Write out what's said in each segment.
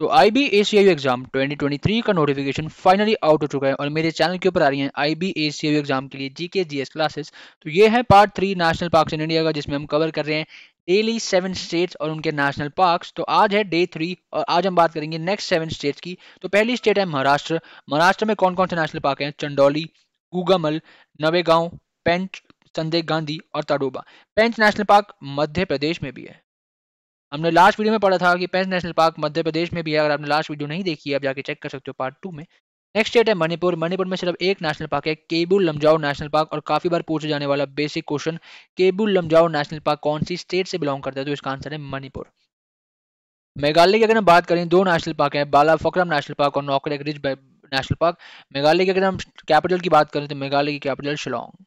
तो आई बी ए सी आई एग्जाम 2023 का notification finally out हो चुका है और मेरे चैनल के ऊपर आ रही है आई बी ए सी आई एग्जाम के लिए जीके जी एस क्लासेस तो ये है part three national park in India का जिसमें हम कवर कर रहे हैं डेली सेवन स्टेट्स और उनके नेशनल पार्क्स तो आज है डे थ्री और आज हम बात करेंगे नेक्स्ट सेवन स्टेट्स की तो पहली स्टेट है महाराष्ट्र महाराष्ट्र में कौन कौन से नेशनल पार्क हैं चंडौली गुगामल नवेगांव पेंच संदेह गांधी और तडोबा पेंच नेशनल पार्क मध्य प्रदेश में भी है हमने लास्ट वीडियो में पढ़ा था कि पेंस नेशनल पार्क मध्य प्रदेश में भी है अगर आपने लास्ट वीडियो नहीं देखी है आप जाके चेक कर सकते हो पार्ट टू में नेक्स्ट स्टेट है मणिपुर मणिपुर में सिर्फ एक नेशनल पार्क है केबुल लमजाओ नेशनल पार्क और काफी बार पूछे जाने वाला basic question Keibul Lamjao national park कौन सी स्टेट से बिलोंग करता है तो इसका आंसर है मणिपुर मेघालय की अगर हम बात करें दो नेशनल पार्क है बाला फक्रम नेशनल पार्क और Nokrek ridge national park Meghalaya की अगर हम कैपिटल की बात करें तो मेघालय की कैपिटल शिलोंग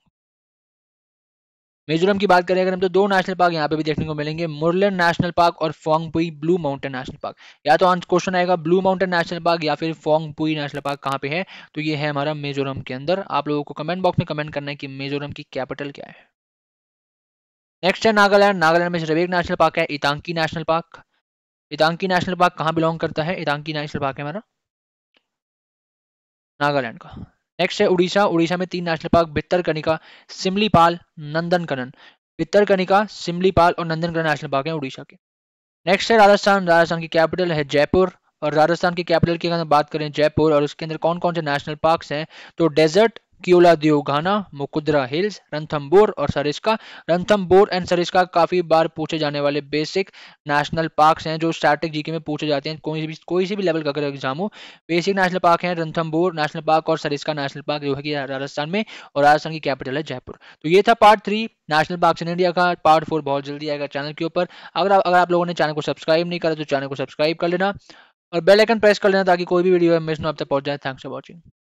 मिजोरम की बात करें अगर हम तो दो नेशनल पार्क यहाँ पे भी देखने को मिलेंगे मुरलन नेशनल पार्क और Phawngpui blue mountain national park या तो क्वेश्चन आएगा ब्लू माउंटेन नेशनल पार्क या फिर फोंगपुई नेशनल पार्क कहाँ पे है तो ये है हमारा मिजोरम के अंदर आप लोगों को कमेंट बॉक्स में कमेंट करना है कि मिजोरम की कैपिटल क्या है नेक्स्ट है नागालैंड नागालैंड में सिर्फ नेशनल पार्क है Intanki national park Intanki national park कहाँ बिलोंग करता है इतांकी नेशनल पार्क है हमारा नागालैंड का नेक्स्ट है उड़ीसा उड़ीसा में तीन नेशनल पार्क भित्तरकनिका सिमलीपाल नंदनकनन भित्तरकनिका सिमलीपाल और नंदनकनन नेशनल पार्क है उड़ीसा के नेक्स्ट है राजस्थान राजस्थान की कैपिटल है जयपुर और राजस्थान की कैपिटल की अगर बात करें जयपुर और उसके अंदर कौन कौन से नेशनल पार्क हैं तो डेजर्ट क्योला दियोघाना मुकुद्रा हिल्स रंथम्बोर और सरिस्का रंथम्बोर एंड सरिस्का काफी बार पूछे जाने वाले बेसिक नेशनल पार्क्स हैं जो स्टैटिक जीके में पूछे जाते हैं कोई भी कोई से भी लेवल का अगर एग्जाम हो बेसिक नेशनल पार्क है रंथम्बोर नेशनल पार्क और सरिस्का नेशनल पार्क जो है कि राजस्थान में और राजस्थान की कैपिटल है जयपुर तो ये था part three national park in India का पार्ट फोर बहुत जल्दी आएगा चैनल के ऊपर अगर अगर आप लोगों ने चैनल को सब्सक्राइब नहीं करा तो चैनल को सब्सक्राइब कर लेना और बेल आइकन प्रेस कर लेना ताकि कोई भी वीडियो मिस ना आप तक पहुंच जाए थैंक्स फॉर वॉचिंग